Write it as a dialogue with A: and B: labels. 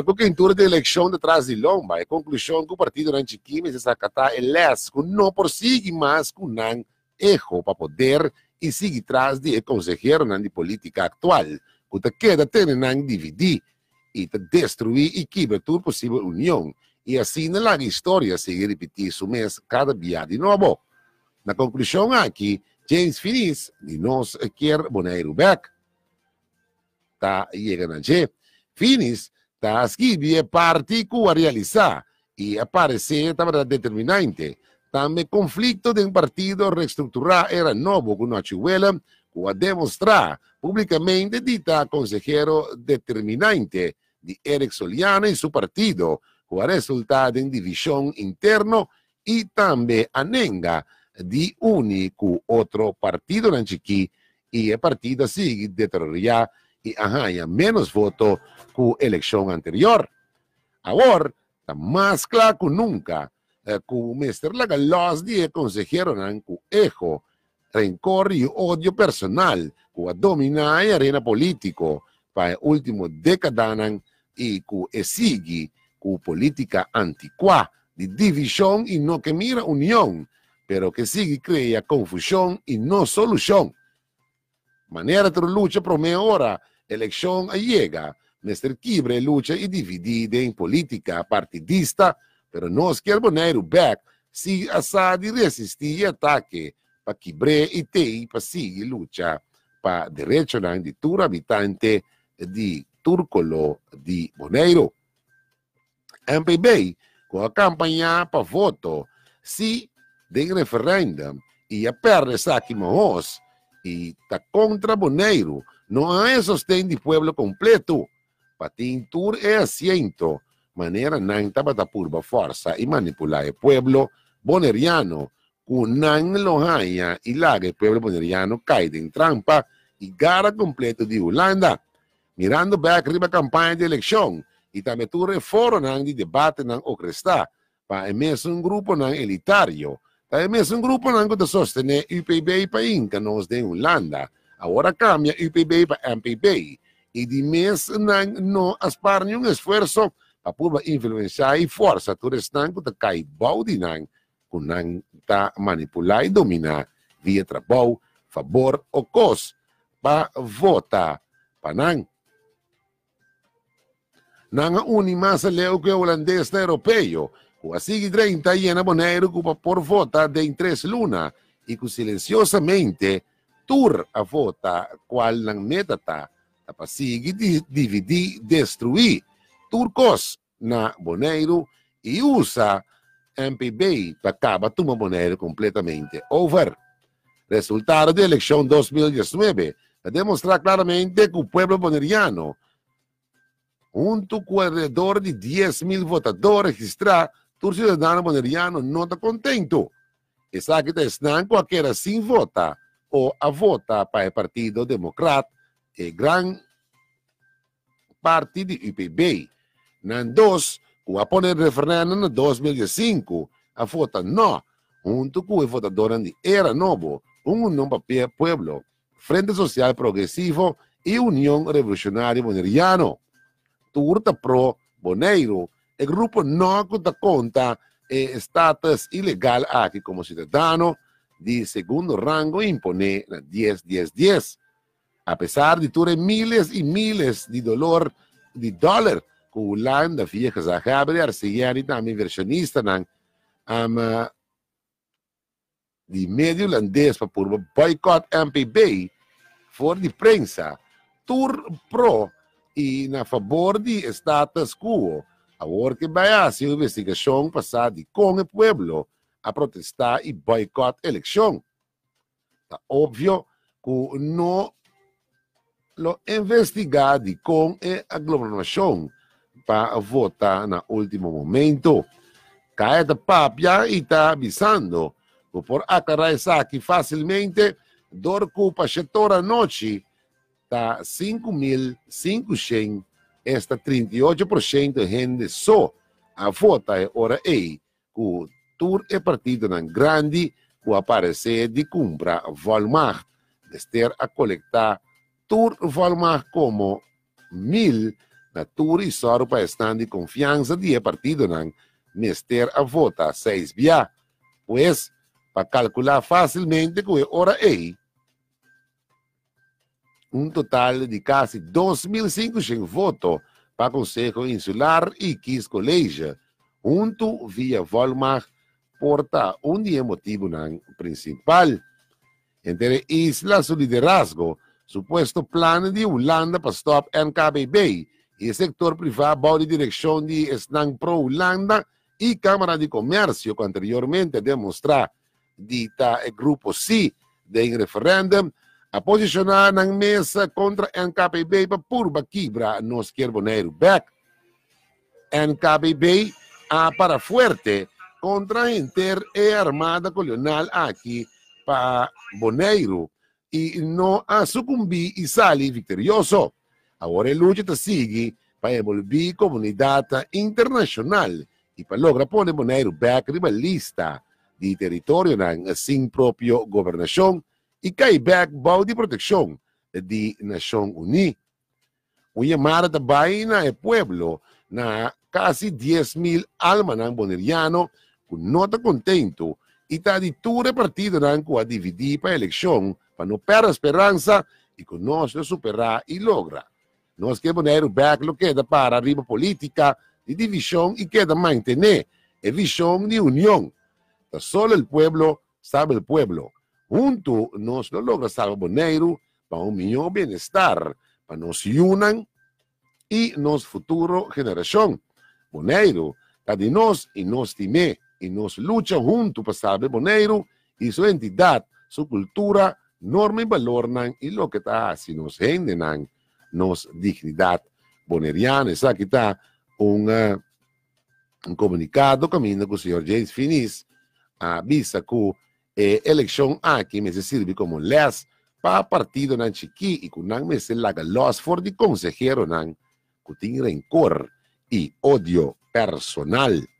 A: Agora, la elección de elección detrás de lomba, la conclusión que el partido não Chiquime se no por no y más con não erro para poder y e sigue atrás de consejero de política actual, que te queda teniendo não dividir y te destruir e quebra toda unión. Y así assim, na história, seguir repetir cada día de nuevo. La conclusión aquí, James Finis, de nós quer Boneiro Beck, está llegando a G. Finis Tasquivi é realizar e aparecer também determinante. Também conflito de um partido reestruturar era novo com a Chihuela, o a demonstrar publicamente dita consejero determinante de Eric Soliana e seu partido, o a resultado em divisão interno e também a nenga de único outro partido na Chiqui e a partida sigue deteriorar ajá ya menos voto que elección anterior. ...ahora... está más claro que nunca eh, que el Mr. Lagalos e consejeiro han ejo rencor y odio personal que domina la arena política para el último década ...y que sigue con política antiqua de división y no que mira unión... pero que sigue crea confusión... ...y no solución... manera de lucha por mejora eleição llega. Mr. Kibre lucha e divide em política partidista, pero nos que boneiro back se assa y resistir ataque para Kibre e tei para seguir luta para derecho de ditura habitante de Turcolo de Boneiro. MPB com a campanha para voto se de referendum e a perda saque Mahos e está contra Boneiro ...no hay sostén de pueblo completo. tour es asiento, manera nan tabata purba fuerza y manipular ...el pueblo boneriano, cunan haya y laga el pueblo boneriano cae en trampa y gara completo de Holanda. Mirando back arriba campaña de elección y también tu foro nan de debate nan o cresta, para emes un grupo nan elitario, para es un grupo nan que sostiene UPB y paín nos de Holanda. Agora cambia UPB para MPB. E de mês não aspar nenhum esforço para poder influenciar e força turistânco de cai de não, que não está manipular e dominar via trabalho, favor ou cos para votar para não. Não une mais leu que o holandês europeu, o assim 30 e na que por votar de em três luna e que silenciosamente tour a vota qual nang netata tapasigi dividi destrui turcos na Boneiro e usa MPB acaba tuma Boneiro completamente over. Resultado da eleição 2019 demonstra claramente que o povo boneriano, junto com redor de 10 mil votadores registrados, o cidadão boneriano não está contento E sabe que está qualquer assim vota o a vota para o Partido Democrata e gran parte do UPB. Nan dos, com a referendo em 2005, a vota não, junto com a votadora de Era Novo, um não papel pueblo, Frente Social progressivo e União Revolucionária Boneriano. Turta Pro Boneiro, o grupo não conta conta e eh, status ilegal aqui como cidadão, ...de segundo rango ...la 10-10-10. A pesar di ture miles y miles ...de dolor, ...de dólar... kulan la fije kazahabri arsiljani tam inversionista nan am ah, medio holandés pa boicot MPB for di prensa tur pro ...y na favor de status quo que work a hacer investigación pasada con el pueblo a protestar e boicote eleição. Está óbvio que não lo investigado com eh, a aglomeração para votar no último momento. Caeta Papia está avisando que por aclarar isso aqui facilmente, Dorco Pachetora Noite está 5.500, esta 38% de gente só a votar hora aí, que tour é partida na grande o aparecer de compra Volmar, de a coletar tour Volmar como mil na tour e soro para estar de confiança de é partida na Mester a vota 6 biá pois para calcular facilmente que hora é um total de quase 2.500 votos para o Conselho Insular e 15 colégio, junto via Volmar porta un motivo principal. Entre islas su liderazgo, supuesto plan de Holanda para stop NKBB y el sector privado body dirección de Snang Pro Holanda y Cámara de Comercio, que anteriormente demostró dita el grupo sí de referéndum a posicionar en mesa contra NKBB para purba quibra nos quiere back. NKBB a para fuerte contra Inter e Armada Colonial aquí para Boneiro y no a y y victorioso. victorioso. Ahora el lucha sigue para envolver comunidad internacional y para lograr poner Boneiro back rivalista de territorio sin propio gobernación y que back body de protección de Nación Unida. Un llamado vaina de pueblo na casi 10.000 almas Boneriano con nota contento y está de todo partido branco a dividir para la elección para no perder y y con que y logra nos es que queremos que lo queda para arriba política de división y queda mantener la visión de unión solo el pueblo sabe el pueblo Junto nos lo logra salvar Bonero para un mejor bienestar para nos unan y nos futuro generación Bonero está de y y nos y nos lucha junto para pues, saber Boneiro y su entidad, su cultura, norma y valornan y lo que está así nos nos dignidad boneriana. Esa aquí está un, eh, un comunicado camino con el señor James Finis avisa que eh, elección aquí me sirve como les para partido nan chiqui y kunan me se la los for consejero nan tiene rencor y odio personal